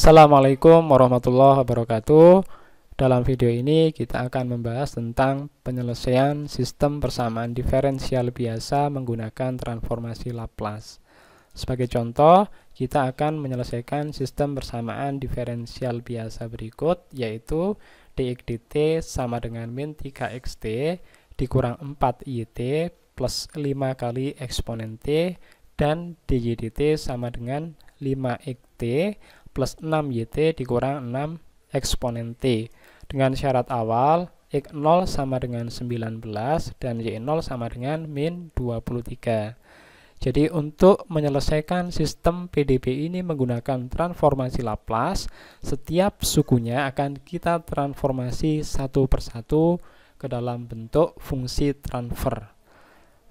Assalamualaikum warahmatullahi wabarakatuh. Dalam video ini kita akan membahas tentang penyelesaian sistem persamaan diferensial biasa menggunakan transformasi Laplace. Sebagai contoh, kita akan menyelesaikan sistem persamaan diferensial biasa berikut yaitu dx dt sama dengan min 3xt dikurang 4yt plus 5 kali eksponen t dan dy dt sama dengan 5xt plus 6YT dikurang 6 eksponen T. Dengan syarat awal, X0 sama dengan 19 dan Y0 sama dengan min 23. Jadi untuk menyelesaikan sistem PDB ini menggunakan transformasi Laplace, setiap sukunya akan kita transformasi satu persatu ke dalam bentuk fungsi transfer.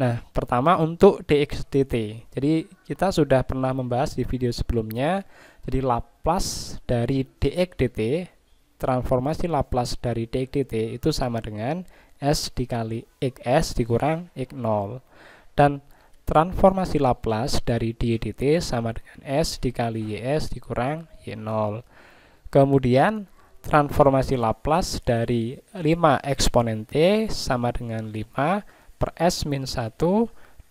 Nah, pertama untuk dx dt. Jadi kita sudah pernah membahas di video sebelumnya jadi Laplace dari dx dt transformasi Laplace dari dx dt itu sama dengan s dikali xs dikurang x0 dan transformasi Laplace dari d dt sama dengan s dikali ys dikurang y0. Kemudian transformasi Laplace dari 5 eksponen t sama dengan 5 per s min 1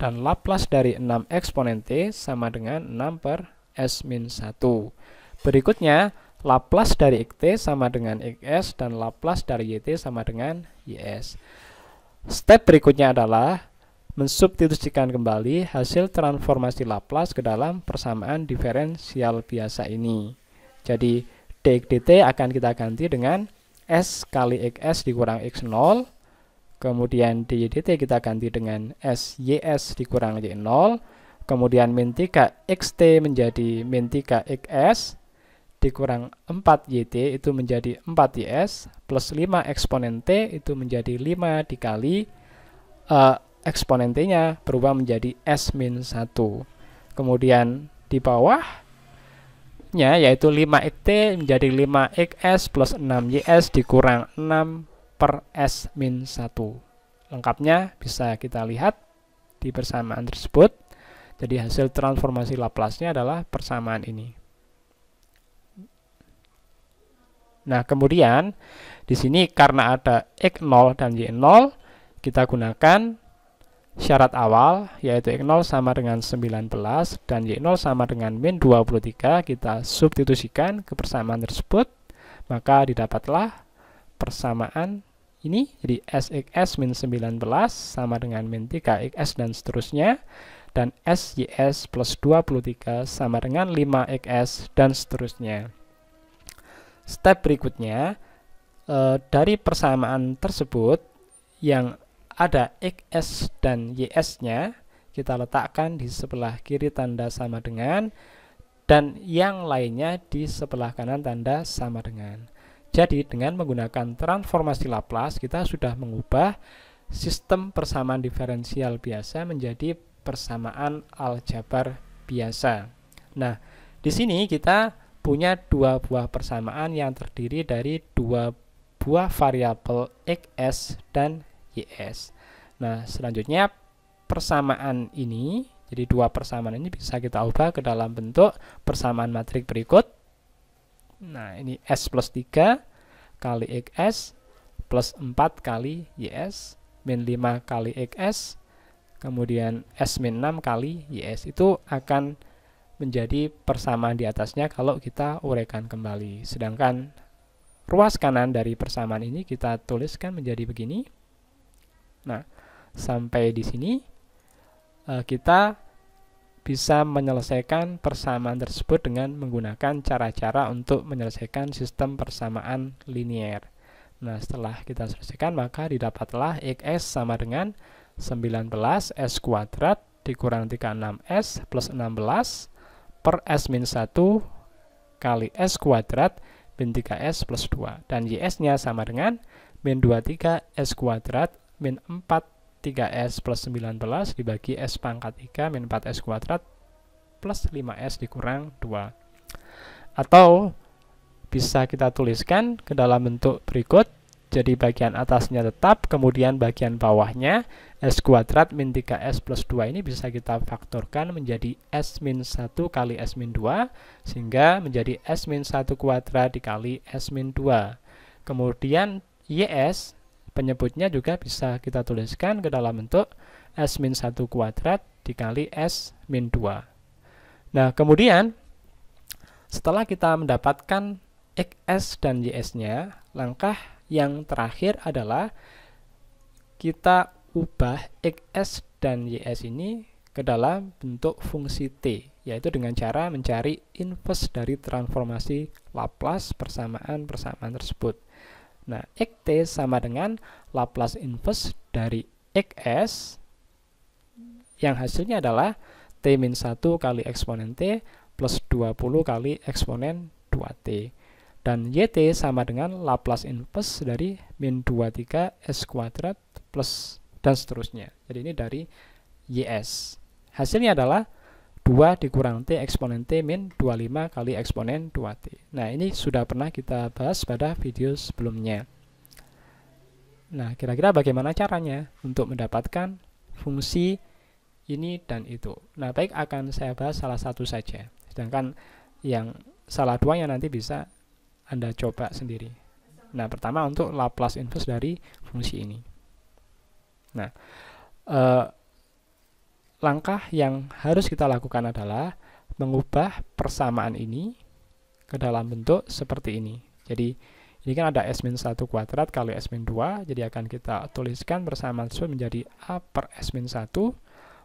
dan Laplace dari 6 eksponen t sama dengan 6 per S-1. Berikutnya, Laplace dari XT sama dengan XS dan Laplace dari YT sama dengan YS. Step berikutnya adalah mensubstitusikan kembali hasil transformasi Laplace ke dalam persamaan diferensial biasa ini. Jadi dx dt akan kita ganti dengan s kali xs dikurang x0, kemudian dy dt kita ganti dengan s ys dikurang y0, Kemudian min 3 xt menjadi min 3 xs dikurang 4 YT itu menjadi 4 YS plus 5 eksponen T itu menjadi 5 dikali uh, eksponen T-nya berubah menjadi S min 1. Kemudian di bawahnya yaitu 5 XT menjadi 5 XS plus 6 YS dikurang 6 per S min 1. Lengkapnya bisa kita lihat di persamaan tersebut. Jadi hasil transformasi Laplace-nya adalah persamaan ini. Nah, kemudian di sini karena ada X0 dan Y0, kita gunakan syarat awal, yaitu X0 sama dengan 19 dan Y0 sama dengan min 23, kita substitusikan ke persamaan tersebut, maka didapatlah persamaan ini, jadi SXS min 19 sama dengan min 3X dan seterusnya dan SYS plus 23 sama dengan 5XS dan seterusnya. Step berikutnya, e, dari persamaan tersebut yang ada XS dan YS-nya, kita letakkan di sebelah kiri tanda sama dengan, dan yang lainnya di sebelah kanan tanda sama dengan. Jadi dengan menggunakan transformasi Laplace kita sudah mengubah sistem persamaan diferensial biasa menjadi persamaan aljabar biasa. Nah, di sini kita punya dua buah persamaan yang terdiri dari dua buah variabel x dan ys. Nah, selanjutnya persamaan ini, jadi dua persamaan ini bisa kita ubah ke dalam bentuk persamaan matrik berikut. Nah, ini S plus 3 kali X plus 4 kali YS min 5 kali X kemudian S min 6 kali YS itu akan menjadi persamaan di atasnya kalau kita uraikan kembali. Sedangkan ruas kanan dari persamaan ini kita tuliskan menjadi begini. Nah, sampai di sini e, kita bisa menyelesaikan persamaan tersebut dengan menggunakan cara-cara untuk menyelesaikan sistem persamaan linier. Nah, setelah kita selesaikan, maka didapatlah x sama dengan 19 S kuadrat dikurang 36S plus 16 per S min 1 kali S kuadrat min 3S plus 2. Dan YS-nya sama dengan min 23 S kuadrat min 4 3S plus 19 dibagi S pangkat 3 min 4 S kuadrat plus 5S dikurang 2. Atau bisa kita tuliskan ke dalam bentuk berikut. Jadi bagian atasnya tetap, kemudian bagian bawahnya S kuadrat min 3S plus 2 ini bisa kita faktorkan menjadi S min 1 kali S min 2 sehingga menjadi S min 1 kuadrat dikali S min 2 kemudian YS penyebutnya juga bisa kita tuliskan ke dalam bentuk S min 1 kuadrat dikali S min 2 nah kemudian setelah kita mendapatkan XS dan YS nya langkah yang terakhir adalah kita ubah xs dan YS ini ke dalam bentuk fungsi T, yaitu dengan cara mencari inverse dari transformasi Laplace persamaan-persamaan tersebut. Nah, XT sama dengan Laplace inverse dari XS yang hasilnya adalah T min 1 kali eksponen T plus 20 kali eksponen 2T. Dan YT sama dengan Laplace inverse dari min 23 S kuadrat plus dan seterusnya. Jadi ini dari YS. Hasilnya adalah 2 dikurang T eksponen T min 25 kali eksponen 2T. Nah, ini sudah pernah kita bahas pada video sebelumnya. Nah, kira-kira bagaimana caranya untuk mendapatkan fungsi ini dan itu. Nah, baik akan saya bahas salah satu saja. Sedangkan yang salah dua yang nanti bisa Anda coba sendiri. Nah, pertama untuk Laplace inverse dari fungsi ini. Nah, eh, langkah yang harus kita lakukan adalah mengubah persamaan ini ke dalam bentuk seperti ini. Jadi, ini kan ada S-1 kuadrat kali S-2, jadi akan kita tuliskan persamaan tersebut menjadi A per S-1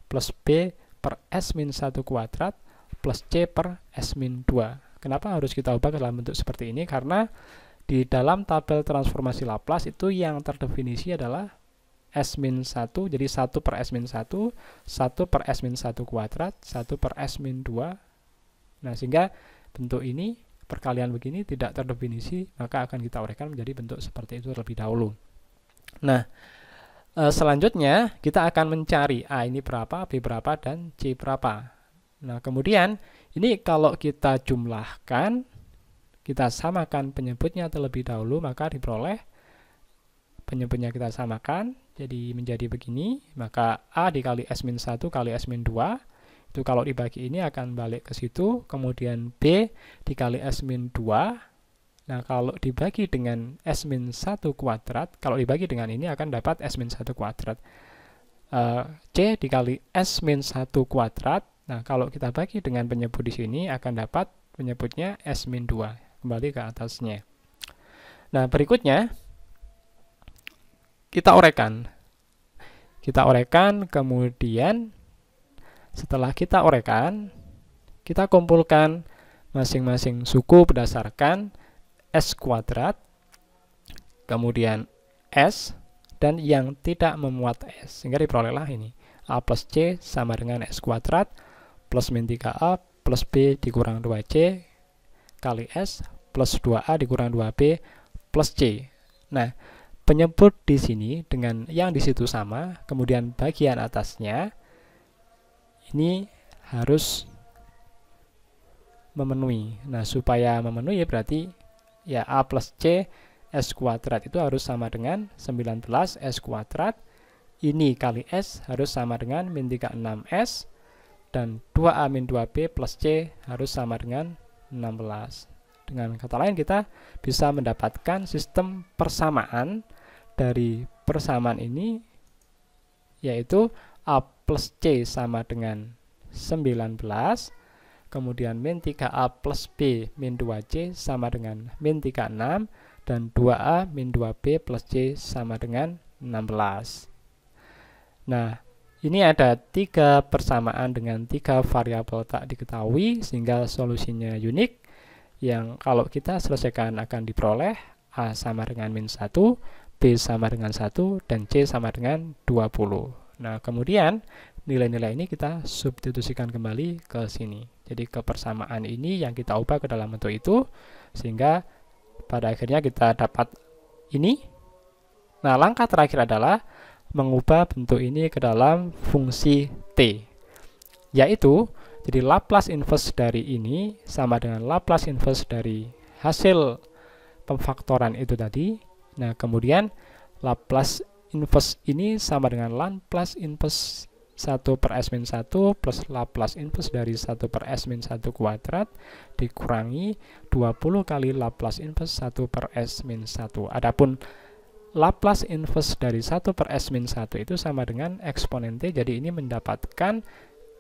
plus B per S-1 kuadrat plus C per S-2. Kenapa harus kita ubah ke dalam bentuk seperti ini? Karena di dalam tabel transformasi Laplace itu yang terdefinisi adalah S-1 jadi 1 per S-1 1 per S-1 kuadrat 1 per S-2 nah sehingga bentuk ini perkalian begini tidak terdefinisi maka akan kita uraikan menjadi bentuk seperti itu terlebih dahulu nah eh, selanjutnya kita akan mencari A ini berapa, B berapa, dan C berapa nah kemudian ini kalau kita jumlahkan kita samakan penyebutnya terlebih dahulu maka diperoleh penyebutnya kita samakan jadi menjadi begini, maka A dikali S-1 kali S-2, itu kalau dibagi ini akan balik ke situ, kemudian B dikali S-2, nah kalau dibagi dengan S-1 kuadrat, kalau dibagi dengan ini akan dapat S-1 kuadrat. E, C dikali S-1 kuadrat, nah kalau kita bagi dengan penyebut di sini akan dapat penyebutnya S-2, kembali ke atasnya. Nah berikutnya, kita orekan. Kita orekan, kemudian setelah kita orekan, kita kumpulkan masing-masing suku berdasarkan S kuadrat, kemudian S, dan yang tidak memuat S. Sehingga diperolehlah ini. A plus C sama dengan S kuadrat, plus min 3A, plus B dikurang 2C, kali S, plus 2A dikurang 2B, plus C. Nah, penyebut di sini dengan yang di situ sama, kemudian bagian atasnya ini harus memenuhi. Nah, supaya memenuhi berarti ya A plus C S kuadrat itu harus sama dengan 19 S kuadrat. Ini kali S harus sama dengan min 36 S. Dan 2A min 2B plus C harus sama dengan 16. Dengan kata lain kita bisa mendapatkan sistem persamaan dari persamaan ini yaitu A plus C sama dengan 19 kemudian min 3A plus B min 2C sama dengan min 36 dan 2A min 2B plus C sama dengan 16 nah ini ada tiga persamaan dengan tiga variabel tak diketahui sehingga solusinya unik yang kalau kita selesaikan akan diperoleh A sama dengan min 1, B sama dengan 1, dan C sama dengan 20. Nah, kemudian nilai-nilai ini kita substitusikan kembali ke sini. Jadi kepersamaan ini yang kita ubah ke dalam bentuk itu, sehingga pada akhirnya kita dapat ini. Nah, langkah terakhir adalah mengubah bentuk ini ke dalam fungsi T, yaitu jadi Laplace inverse dari ini sama dengan Laplace inverse dari hasil pemfaktoran itu tadi. Nah, kemudian Laplace inverse ini sama dengan Laplace inverse 1 per S min 1 plus Laplace inverse dari 1 per S min 1 kuadrat dikurangi 20 kali Laplace inverse 1 per S min 1. Adapun Laplace inverse dari 1 per S min 1 itu sama dengan eksponen T, jadi ini mendapatkan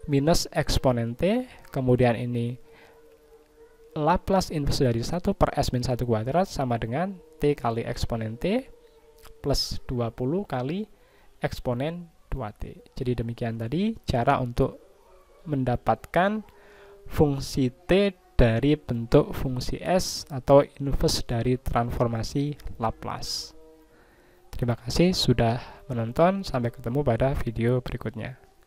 minus eksponen t, kemudian ini Laplace inverse dari 1 per S min 1 kuadrat sama dengan T kali eksponen T plus 20 kali eksponen 2T. Jadi demikian tadi cara untuk mendapatkan fungsi T dari bentuk fungsi S atau inverse dari transformasi Laplace. Terima kasih sudah menonton, sampai ketemu pada video berikutnya.